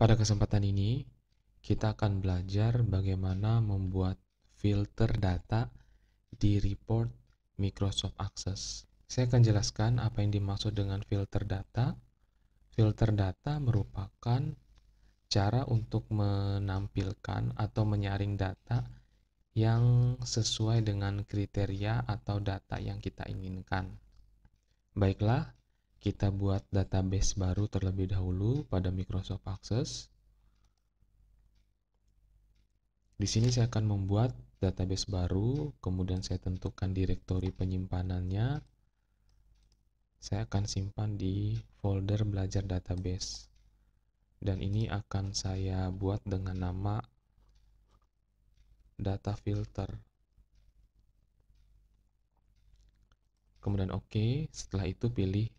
Pada kesempatan ini, kita akan belajar bagaimana membuat filter data di report Microsoft Access. Saya akan jelaskan apa yang dimaksud dengan filter data. Filter data merupakan cara untuk menampilkan atau menyaring data yang sesuai dengan kriteria atau data yang kita inginkan. Baiklah, kita buat database baru terlebih dahulu pada Microsoft Access. Di sini saya akan membuat database baru, kemudian saya tentukan direktori penyimpanannya. Saya akan simpan di folder belajar database. Dan ini akan saya buat dengan nama data filter. Kemudian oke, OK. setelah itu pilih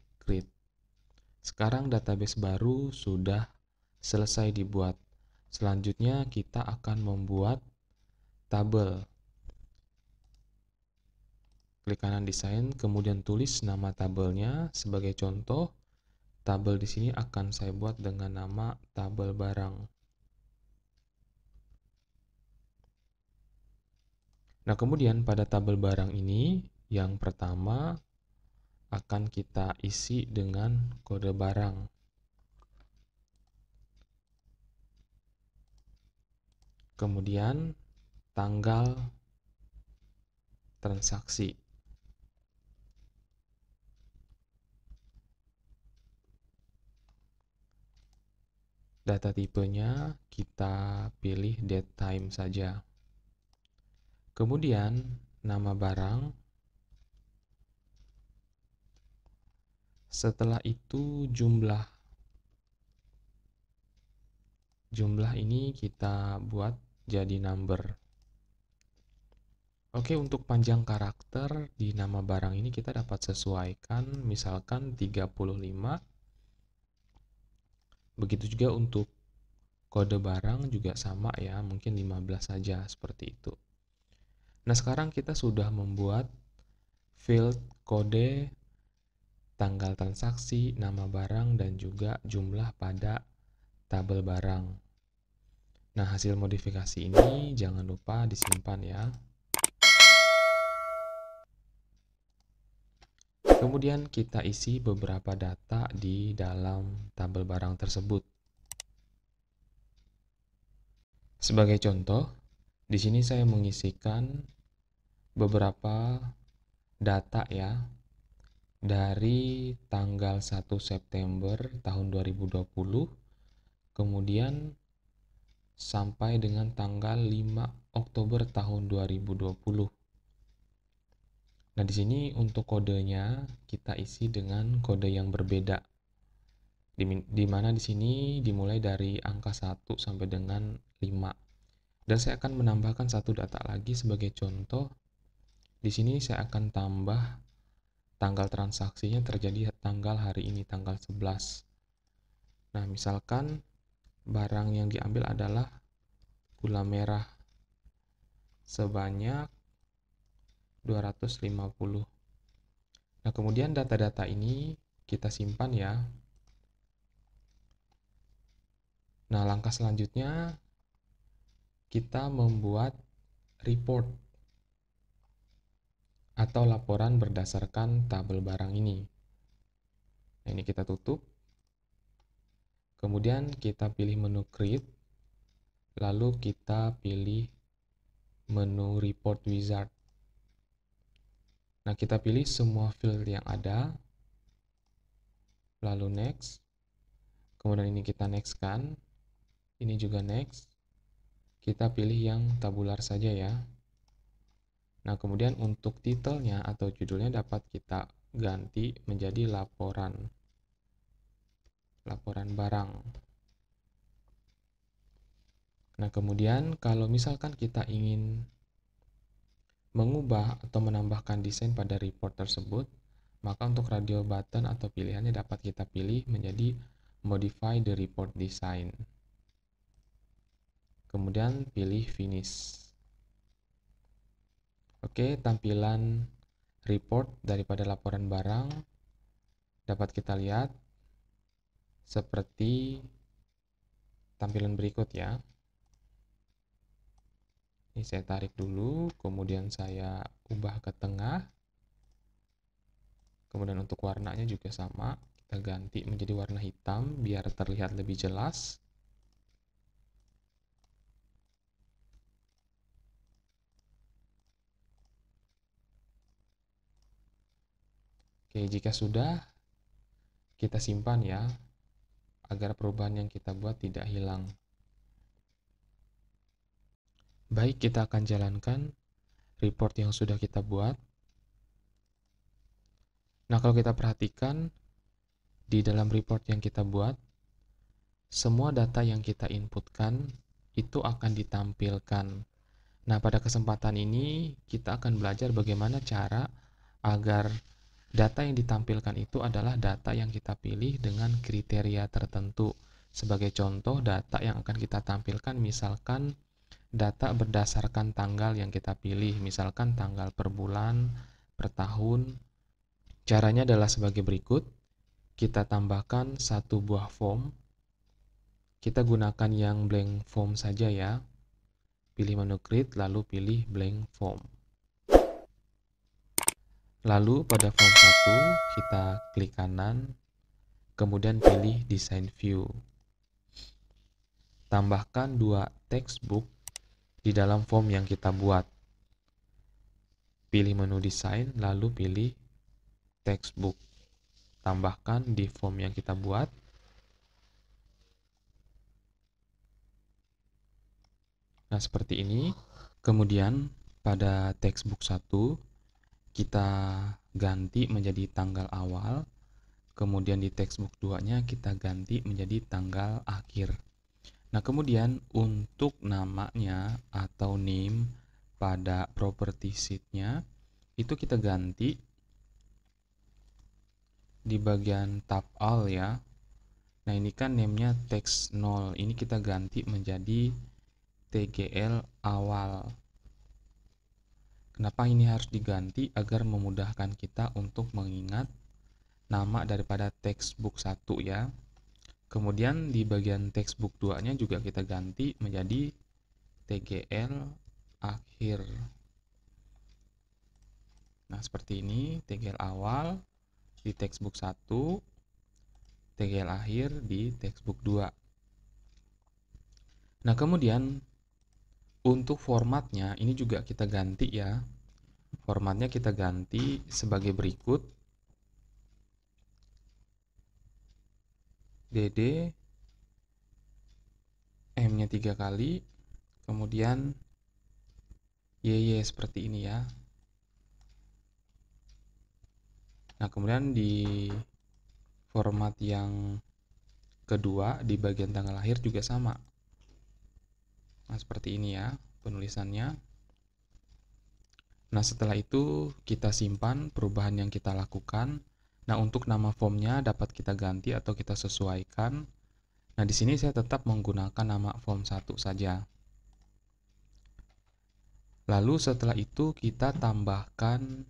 sekarang database baru sudah selesai dibuat. Selanjutnya kita akan membuat tabel. Klik kanan desain, kemudian tulis nama tabelnya. Sebagai contoh, tabel di sini akan saya buat dengan nama tabel barang. Nah, kemudian pada tabel barang ini, yang pertama akan kita isi dengan kode barang. Kemudian tanggal transaksi. Data tipenya kita pilih date time saja. Kemudian nama barang setelah itu jumlah jumlah ini kita buat jadi number Oke untuk panjang karakter di nama barang ini kita dapat sesuaikan misalkan 35 begitu juga untuk kode barang juga sama ya mungkin 15 saja seperti itu Nah sekarang kita sudah membuat field kode tanggal transaksi, nama barang, dan juga jumlah pada tabel barang. Nah, hasil modifikasi ini jangan lupa disimpan ya. Kemudian kita isi beberapa data di dalam tabel barang tersebut. Sebagai contoh, di sini saya mengisikan beberapa data ya dari tanggal 1 September tahun 2020 kemudian sampai dengan tanggal 5 Oktober tahun 2020. Nah, di sini untuk kodenya kita isi dengan kode yang berbeda. Di, di mana di sini dimulai dari angka 1 sampai dengan 5. Dan saya akan menambahkan satu data lagi sebagai contoh. Di sini saya akan tambah tanggal transaksinya terjadi tanggal hari ini, tanggal 11. Nah, misalkan barang yang diambil adalah gula merah sebanyak 250. Nah, kemudian data-data ini kita simpan ya. Nah, langkah selanjutnya kita membuat report atau laporan berdasarkan tabel barang ini. Nah, ini kita tutup. Kemudian kita pilih menu create, lalu kita pilih menu report wizard. Nah, kita pilih semua field yang ada, lalu next. Kemudian ini kita next kan, ini juga next. Kita pilih yang tabular saja ya. Nah, kemudian untuk titelnya atau judulnya dapat kita ganti menjadi laporan. Laporan barang. Nah, kemudian kalau misalkan kita ingin mengubah atau menambahkan desain pada report tersebut, maka untuk radio button atau pilihannya dapat kita pilih menjadi modify the report design. Kemudian pilih finish. Oke, tampilan report daripada laporan barang dapat kita lihat seperti tampilan berikut ya. Ini saya tarik dulu, kemudian saya ubah ke tengah. Kemudian untuk warnanya juga sama, kita ganti menjadi warna hitam biar terlihat lebih jelas. Oke, jika sudah, kita simpan ya, agar perubahan yang kita buat tidak hilang. Baik, kita akan jalankan report yang sudah kita buat. Nah, kalau kita perhatikan, di dalam report yang kita buat, semua data yang kita inputkan itu akan ditampilkan. Nah, pada kesempatan ini, kita akan belajar bagaimana cara agar Data yang ditampilkan itu adalah data yang kita pilih dengan kriteria tertentu. Sebagai contoh, data yang akan kita tampilkan misalkan data berdasarkan tanggal yang kita pilih, misalkan tanggal per bulan, per tahun. Caranya adalah sebagai berikut. Kita tambahkan satu buah form. Kita gunakan yang blank form saja ya. Pilih menu create lalu pilih blank form. Lalu pada form 1 kita klik kanan, kemudian pilih design view. Tambahkan dua textbook di dalam form yang kita buat. Pilih menu design, lalu pilih textbook. Tambahkan di form yang kita buat. Nah, seperti ini. Kemudian pada textbook 1 kita ganti menjadi tanggal awal kemudian di textbook 2 nya kita ganti menjadi tanggal akhir nah kemudian untuk namanya atau name pada property sheet-nya itu kita ganti di bagian tab all ya nah ini kan name nya text 0 ini kita ganti menjadi tgl awal Kenapa ini harus diganti agar memudahkan kita untuk mengingat nama daripada textbook 1 ya. Kemudian di bagian textbook 2-nya juga kita ganti menjadi TGL akhir. Nah, seperti ini TGL awal di textbook 1, TGL akhir di textbook 2. Nah, kemudian untuk formatnya ini juga kita ganti ya formatnya kita ganti sebagai berikut dd m nya tiga kali kemudian yy seperti ini ya nah kemudian di format yang kedua di bagian tanggal lahir juga sama Nah, seperti ini ya penulisannya. Nah, setelah itu kita simpan perubahan yang kita lakukan. Nah, untuk nama formnya dapat kita ganti atau kita sesuaikan. Nah, di sini saya tetap menggunakan nama form 1 saja. Lalu setelah itu kita tambahkan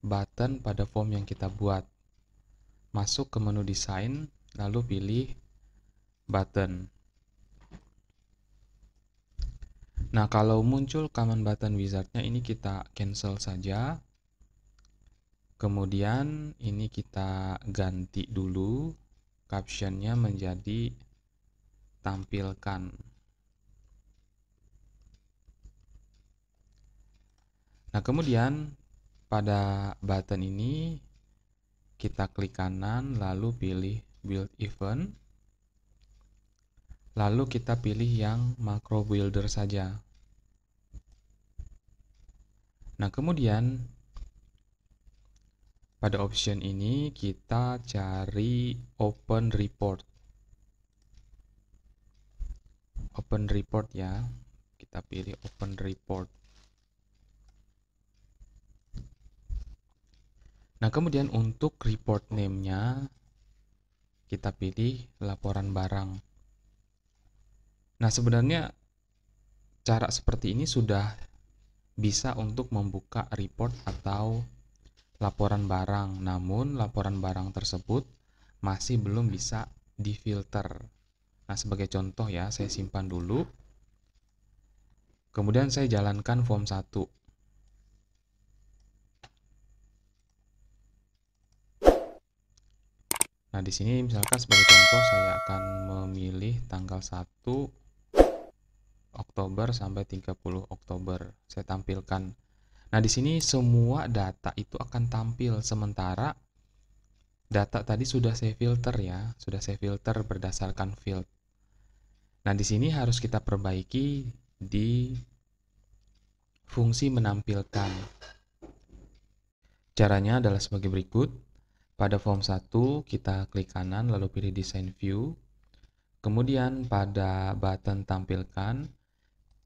button pada form yang kita buat. Masuk ke menu desain, lalu pilih button. Nah, kalau muncul command button wizardnya ini kita cancel saja. Kemudian ini kita ganti dulu captionnya menjadi tampilkan. Nah, kemudian pada button ini kita klik kanan lalu pilih build event. Lalu kita pilih yang macro builder saja. Nah, kemudian pada option ini kita cari open report. Open report ya. Kita pilih open report. Nah, kemudian untuk report name-nya kita pilih laporan barang. Nah, sebenarnya cara seperti ini sudah bisa untuk membuka report atau laporan barang, namun laporan barang tersebut masih belum bisa difilter. Nah, sebagai contoh ya, saya simpan dulu. Kemudian saya jalankan form 1. Nah, di sini misalkan sebagai contoh saya akan memilih tanggal 1 Oktober sampai 30 Oktober saya tampilkan. Nah, di sini semua data itu akan tampil sementara data tadi sudah saya filter ya, sudah saya filter berdasarkan field. Nah, di sini harus kita perbaiki di fungsi menampilkan. Caranya adalah sebagai berikut. Pada form 1 kita klik kanan lalu pilih design view. Kemudian pada button tampilkan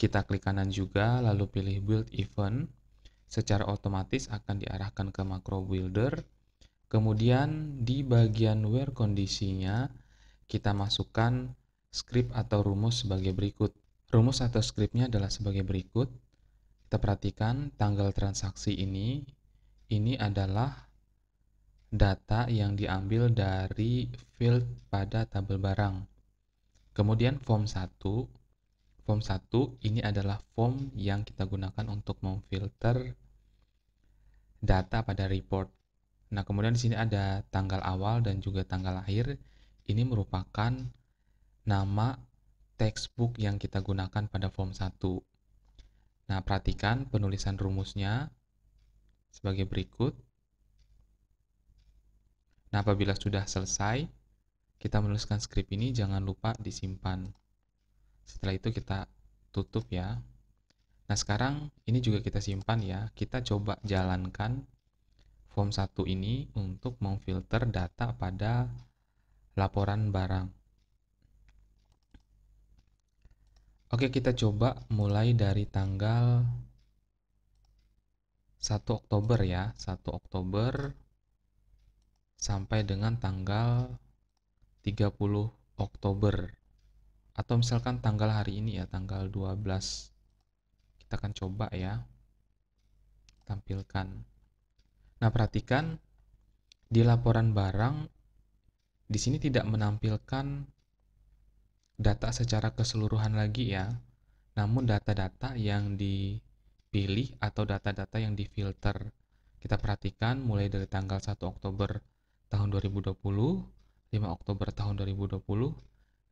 kita klik kanan juga, lalu pilih Build Event. Secara otomatis akan diarahkan ke Macro Builder. Kemudian di bagian Where kondisinya, kita masukkan script atau rumus sebagai berikut. Rumus atau scriptnya adalah sebagai berikut. Kita perhatikan tanggal transaksi ini. Ini adalah data yang diambil dari field pada tabel barang. Kemudian form 1 form 1 ini adalah form yang kita gunakan untuk memfilter data pada report. Nah, kemudian di sini ada tanggal awal dan juga tanggal akhir. Ini merupakan nama textbook yang kita gunakan pada form 1. Nah, perhatikan penulisan rumusnya sebagai berikut. Nah, apabila sudah selesai, kita menuliskan script ini jangan lupa disimpan setelah itu kita tutup ya nah sekarang ini juga kita simpan ya kita coba jalankan form 1 ini untuk memfilter data pada laporan barang Oke kita coba mulai dari tanggal 1 Oktober ya 1 Oktober sampai dengan tanggal 30 Oktober atau misalkan tanggal hari ini ya tanggal 12 kita akan coba ya tampilkan nah perhatikan di laporan barang di sini tidak menampilkan data secara keseluruhan lagi ya namun data-data yang dipilih atau data-data yang difilter kita perhatikan mulai dari tanggal 1 Oktober tahun 2020 5 Oktober tahun 2020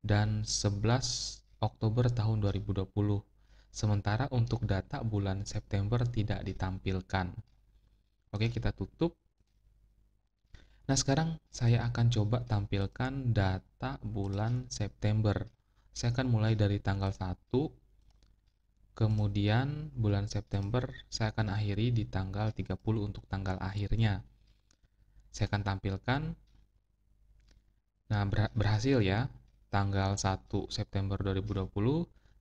dan 11 Oktober tahun 2020. Sementara untuk data bulan September tidak ditampilkan. Oke, kita tutup. Nah, sekarang saya akan coba tampilkan data bulan September. Saya akan mulai dari tanggal 1, kemudian bulan September saya akan akhiri di tanggal 30 untuk tanggal akhirnya. Saya akan tampilkan. Nah, berhasil ya tanggal 1 September 2020,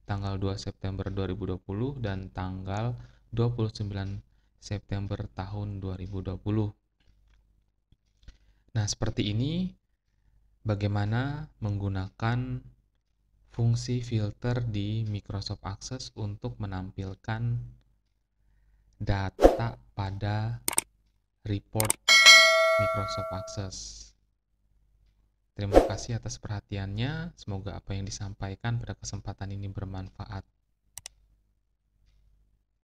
tanggal 2 September 2020, dan tanggal 29 September tahun 2020. Nah, seperti ini bagaimana menggunakan fungsi filter di Microsoft Access untuk menampilkan data pada report Microsoft Access. Terima kasih atas perhatiannya. Semoga apa yang disampaikan pada kesempatan ini bermanfaat.